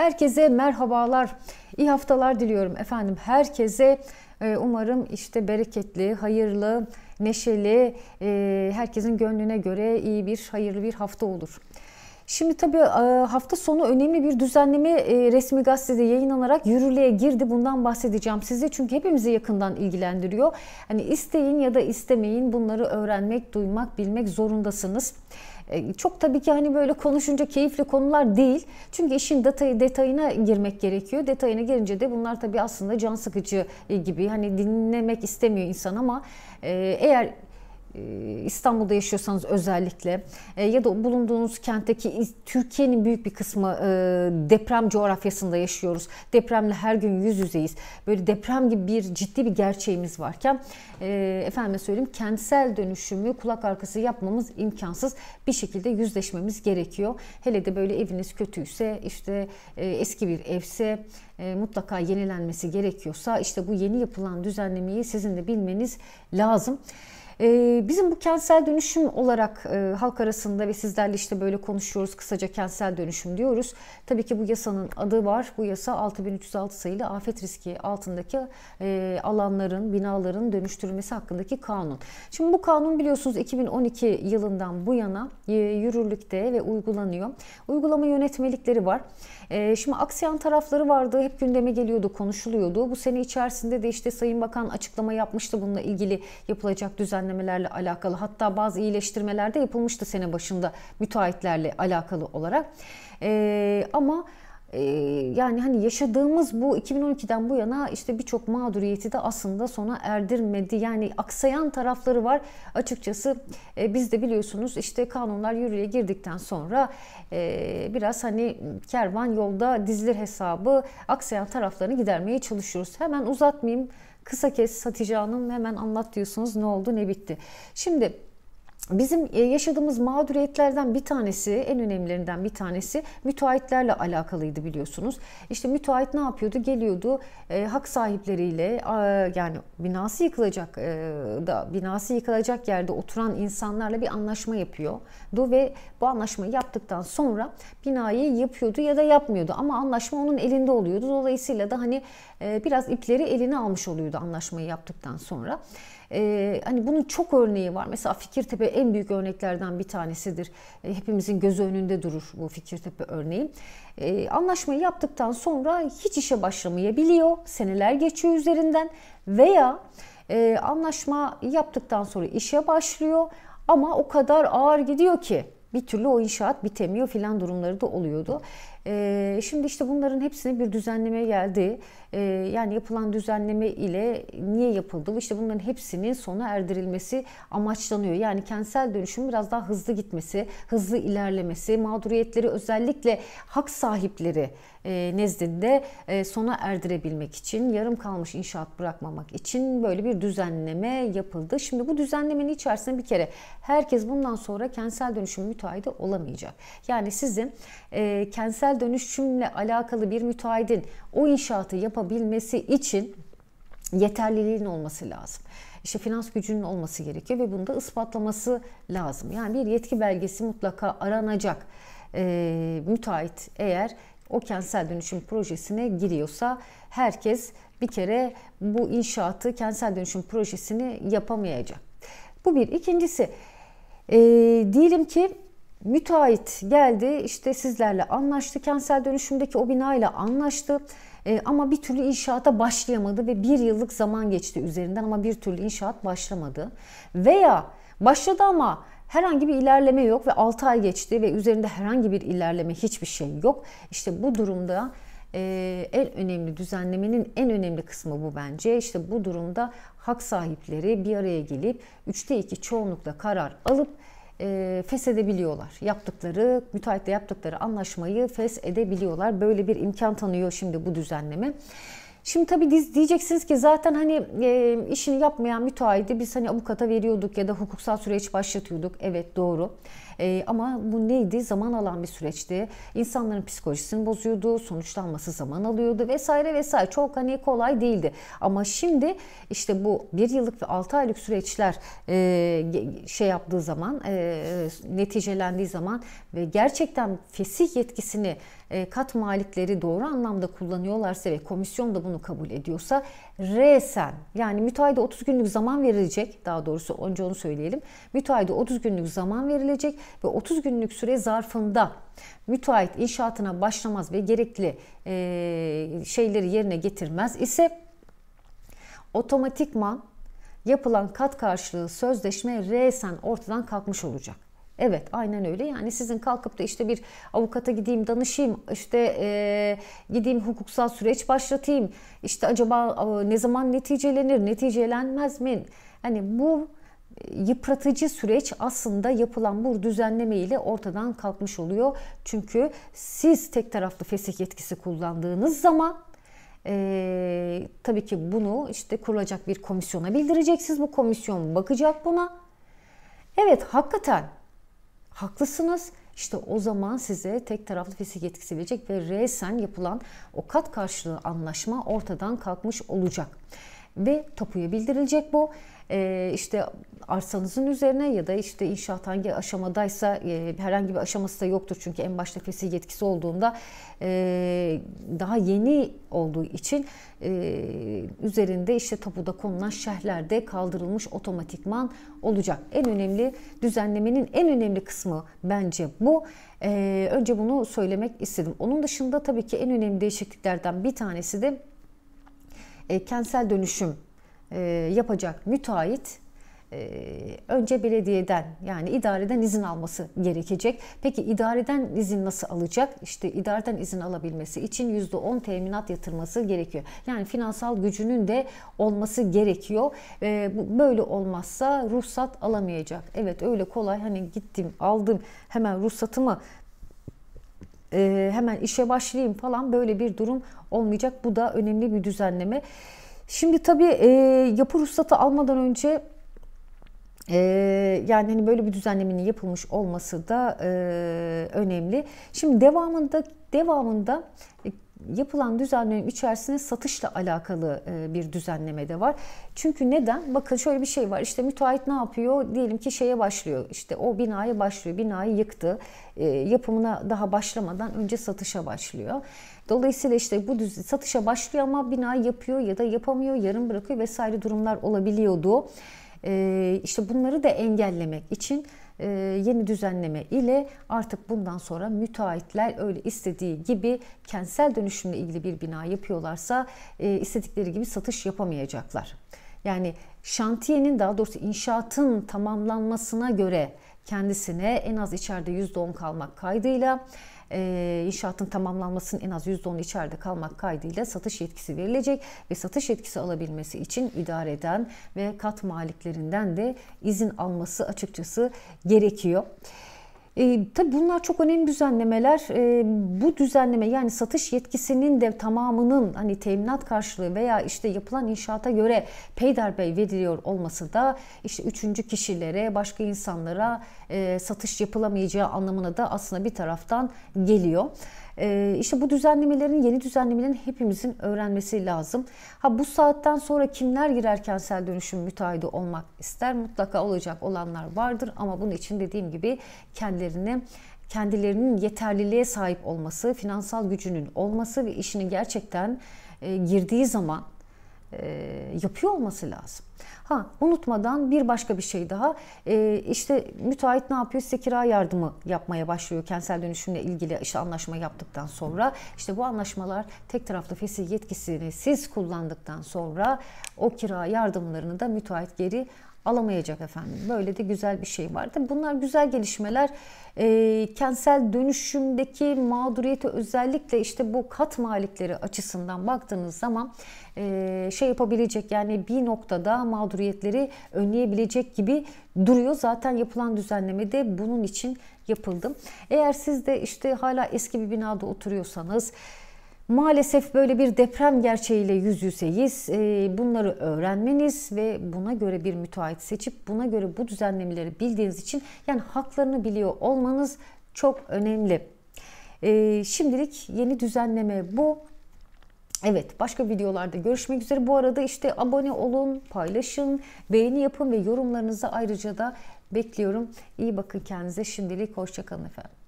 Herkese merhabalar. iyi haftalar diliyorum efendim. Herkese e, umarım işte bereketli, hayırlı, neşeli, e, herkesin gönlüne göre iyi bir, hayırlı bir hafta olur. Şimdi tabii e, hafta sonu önemli bir düzenleme resmi gazetede yayınlanarak yürürlüğe girdi. Bundan bahsedeceğim size çünkü hepimizi yakından ilgilendiriyor. Hani isteyin ya da istemeyin bunları öğrenmek, duymak, bilmek zorundasınız. E, çok tabii ki hani böyle konuşunca keyifli konular değil. Çünkü işin detayı, detayına girmek gerekiyor. Detayına girince de bunlar tabii aslında can sıkıcı e, gibi. Hani dinlemek istemiyor insan ama e, eğer e, İstanbul'da yaşıyorsanız özellikle e, ya da bulunduğunuz kentteki Türkiye'nin büyük bir kısmı e, deprem coğrafyasında yaşıyoruz. Depremle her gün yüz yüzeyiz. Böyle deprem gibi bir ciddi bir gerçeğimiz varken efendime söyleyeyim kentsel dönüşümü kulak arkası yapmamız imkansız. Bir şekilde yüzleşmemiz gerekiyor. Hele de böyle eviniz kötüyse işte eski bir evse mutlaka yenilenmesi gerekiyorsa işte bu yeni yapılan düzenlemeyi sizin de bilmeniz lazım. Ee, bizim bu kentsel dönüşüm olarak e, halk arasında ve sizlerle işte böyle konuşuyoruz. Kısaca kentsel dönüşüm diyoruz. Tabii ki bu yasanın adı var. Bu yasa 6306 sayılı afet riski altındaki e, alanların, binaların dönüştürülmesi hakkındaki kanun. Şimdi bu kanun biliyorsunuz 2012 yılından bu yana e, yürürlükte ve uygulanıyor. Uygulama yönetmelikleri var. E, şimdi aksayan tarafları vardı. Hep gündeme geliyordu, konuşuluyordu. Bu sene içerisinde de işte Sayın Bakan açıklama yapmıştı bununla ilgili yapılacak düzenlemelerle alakalı. Hatta bazı iyileştirmeler de yapılmıştı sene başında müteahhitlerle alakalı olarak. E, ama ee, yani hani yaşadığımız bu 2012'den bu yana işte birçok mağduriyeti de aslında sona erdirmedi. Yani aksayan tarafları var. Açıkçası e, biz de biliyorsunuz işte kanunlar yürüye girdikten sonra e, biraz hani kervan yolda dizilir hesabı aksayan taraflarını gidermeye çalışıyoruz. Hemen uzatmayayım. Kısa kes Hatice Hanım hemen anlat diyorsunuz ne oldu ne bitti. Şimdi Bizim e, yaşadığımız mağduriyetlerden bir tanesi, en önemlilerinden bir tanesi müteahhitlerle alakalıydı biliyorsunuz. İşte müteahhit ne yapıyordu? Geliyordu e, hak sahipleriyle e, yani binası yıkılacak e, da binası yıkılacak yerde oturan insanlarla bir anlaşma yapıyordu ve bu anlaşmayı yaptıktan sonra binayı yapıyordu ya da yapmıyordu ama anlaşma onun elinde oluyordu. Dolayısıyla da hani e, biraz ipleri eline almış oluyordu anlaşmayı yaptıktan sonra. E, hani bunun çok örneği var. Mesela Fikirtepe en büyük örneklerden bir tanesidir. E, hepimizin gözü önünde durur bu Fikirtepe örneği. E, anlaşmayı yaptıktan sonra hiç işe başlamayabiliyor. Seneler geçiyor üzerinden veya e, anlaşma yaptıktan sonra işe başlıyor ama o kadar ağır gidiyor ki bir türlü o inşaat bitemiyor filan durumları da oluyordu. Ee, şimdi işte bunların hepsine bir düzenleme geldi e, yani yapılan düzenleme ile niye yapıldı? İşte bunların hepsinin sona erdirilmesi amaçlanıyor. Yani kentsel dönüşüm biraz daha hızlı gitmesi, hızlı ilerlemesi, mağduriyetleri özellikle hak sahipleri e, nezdinde e, sona erdirebilmek için, yarım kalmış inşaat bırakmamak için böyle bir düzenleme yapıldı. Şimdi bu düzenlemenin içerisinde bir kere herkes bundan sonra kentsel dönüşüm müteahhidi olamayacak. Yani sizin e, kentsel dönüşümle alakalı bir müteahhidin o inşaatı yapabilirsiniz yapabilmesi için yeterliliğin olması lazım. İşte finans gücünün olması gerekiyor ve bunu da ispatlaması lazım. Yani bir yetki belgesi mutlaka aranacak. E, müteahhit eğer o kentsel dönüşüm projesine giriyorsa herkes bir kere bu inşaatı kentsel dönüşüm projesini yapamayacak. Bu bir. İkincisi e, diyelim ki müteahhit geldi işte sizlerle anlaştı kentsel dönüşümdeki o binayla anlaştı. anlaştı e, ama bir türlü inşaata başlayamadı ve bir yıllık zaman geçti üzerinden ama bir türlü inşaat başlamadı. Veya başladı ama herhangi bir ilerleme yok ve 6 ay geçti ve üzerinde herhangi bir ilerleme hiçbir şey yok. İşte bu durumda ee, en önemli düzenlemenin en önemli kısmı bu bence. İşte bu durumda hak sahipleri bir araya gelip 3'te 2 çoğunlukla karar alıp e, feshedebiliyorlar. Yaptıkları, müteahhitle yaptıkları anlaşmayı feshedebiliyorlar. Böyle bir imkan tanıyor şimdi bu düzenleme. Şimdi tabii diyeceksiniz ki zaten hani e, işini yapmayan müteahhidi biz hani avukata veriyorduk ya da hukuksal süreç başlatıyorduk. Evet doğru. Doğru. Ee, ama bu neydi? Zaman alan bir süreçti. İnsanların psikolojisini bozuyordu, sonuçlanması zaman alıyordu vesaire vesaire. Çok hani kolay değildi. Ama şimdi işte bu bir yıllık ve altı aylık süreçler e, şey yaptığı zaman, e, neticelendiği zaman ve gerçekten fesih yetkisini e, kat malikleri doğru anlamda kullanıyorlarsa ve komisyon da bunu kabul ediyorsa resen yani müteahhide 30 günlük zaman verilecek daha doğrusu önce onu söyleyelim müteahhide 30 günlük zaman verilecek ve 30 günlük süre zarfında müteahhit inşaatına başlamaz ve gerekli e, şeyleri yerine getirmez ise otomatikman yapılan kat karşılığı sözleşme resen ortadan kalkmış olacak. Evet aynen öyle yani sizin kalkıp da işte bir avukata gideyim danışayım işte e, gideyim hukuksal süreç başlatayım işte acaba e, ne zaman neticelenir neticelenmez mi? Hani bu yıpratıcı süreç aslında yapılan bu düzenleme ile ortadan kalkmış oluyor. Çünkü siz tek taraflı fesih yetkisi kullandığınız zaman e, tabii ki bunu işte kurulacak bir komisyona bildireceksiniz. Bu komisyon bakacak buna. Evet hakikaten haklısınız. İşte o zaman size tek taraflı fesih yetkisi verecek ve resen yapılan o kat karşılığı anlaşma ortadan kalkmış olacak. Ve tapuya bildirilecek bu e, işte arsanızın üzerine ya da işte inşaat hangi aşamadaysa e, herhangi bir aşaması da yoktur. Çünkü en başta fesih yetkisi olduğunda e, daha yeni olduğu için e, üzerinde işte tapuda konulan şerhlerde kaldırılmış otomatikman olacak. En önemli düzenlemenin en önemli kısmı bence bu. Ee, önce bunu söylemek istedim. Onun dışında tabii ki en önemli değişikliklerden bir tanesi de kentsel dönüşüm e, yapacak müteahhit e, önce belediyeden yani idareden izin alması gerekecek. Peki idareden izin nasıl alacak? İşte idareden izin alabilmesi için %10 teminat yatırması gerekiyor. Yani finansal gücünün de olması gerekiyor. E, böyle olmazsa ruhsat alamayacak. Evet öyle kolay hani gittim aldım hemen ruhsatımı e, hemen işe başlayayım falan böyle bir durum olmayacak. Bu da önemli bir düzenleme. Şimdi tabii e, yapı ruhsatı almadan önce ee, yani hani böyle bir düzenlemenin yapılmış olması da e, önemli. Şimdi devamında devamında e, yapılan düzenlemenin içerisinde satışla alakalı e, bir düzenleme de var. Çünkü neden? Bakın şöyle bir şey var. İşte müteahhit ne yapıyor? Diyelim ki şeye başlıyor. İşte o binaya başlıyor. Binayı yıktı. E, yapımına daha başlamadan önce satışa başlıyor. Dolayısıyla işte bu düz satışa başlıyor ama bina yapıyor ya da yapamıyor, yarım bırakıyor vesaire durumlar olabiliyordu. E, işte bunları da engellemek için e, yeni düzenleme ile artık bundan sonra müteahhitler öyle istediği gibi kentsel dönüşümle ilgili bir bina yapıyorlarsa e, istedikleri gibi satış yapamayacaklar. Yani şantiyenin daha doğrusu inşaatın tamamlanmasına göre kendisine en az içeride %10 kalmak kaydıyla e, inşaatın tamamlanmasının en az %10'u içeride kalmak kaydıyla satış yetkisi verilecek ve satış yetkisi alabilmesi için idareden ve kat maliklerinden de izin alması açıkçası gerekiyor. E, tabii bunlar çok önemli düzenlemeler. E, bu düzenleme yani satış yetkisinin de tamamının hani teminat karşılığı veya işte yapılan inşaata göre peyderbey veriliyor olması da işte üçüncü kişilere, başka insanlara e, satış yapılamayacağı anlamına da aslında bir taraftan geliyor. E, işte bu düzenlemelerin, yeni düzenlemelerin hepimizin öğrenmesi lazım. Ha bu saatten sonra kimler girer kentsel dönüşüm müteahhidi olmak ister? Mutlaka olacak olanlar vardır ama bunun için dediğim gibi kendilerini kendilerinin yeterliliğe sahip olması, finansal gücünün olması ve işini gerçekten e, girdiği zaman e, yapıyor olması lazım. Ha unutmadan bir başka bir şey daha e, işte müteahhit ne yapıyor size kira yardımı yapmaya başlıyor kentsel dönüşümle ilgili işte anlaşma yaptıktan sonra işte bu anlaşmalar tek taraflı fesih yetkisini siz kullandıktan sonra o kira yardımlarını da müteahhit geri alamayacak efendim. Böyle de güzel bir şey vardı. bunlar güzel gelişmeler. E, kentsel dönüşümdeki mağduriyeti özellikle işte bu kat malikleri açısından baktığınız zaman e, şey yapabilecek yani bir noktada mağduriyetleri önleyebilecek gibi duruyor. Zaten yapılan düzenleme de bunun için yapıldı. Eğer siz de işte hala eski bir binada oturuyorsanız Maalesef böyle bir deprem gerçeğiyle yüz yüzeyiz. Ee, bunları öğrenmeniz ve buna göre bir müteahhit seçip buna göre bu düzenlemeleri bildiğiniz için yani haklarını biliyor olmanız çok önemli. Ee, şimdilik yeni düzenleme bu. Evet başka videolarda görüşmek üzere. Bu arada işte abone olun, paylaşın, beğeni yapın ve yorumlarınızı ayrıca da bekliyorum. İyi bakın kendinize şimdilik. Hoşçakalın efendim.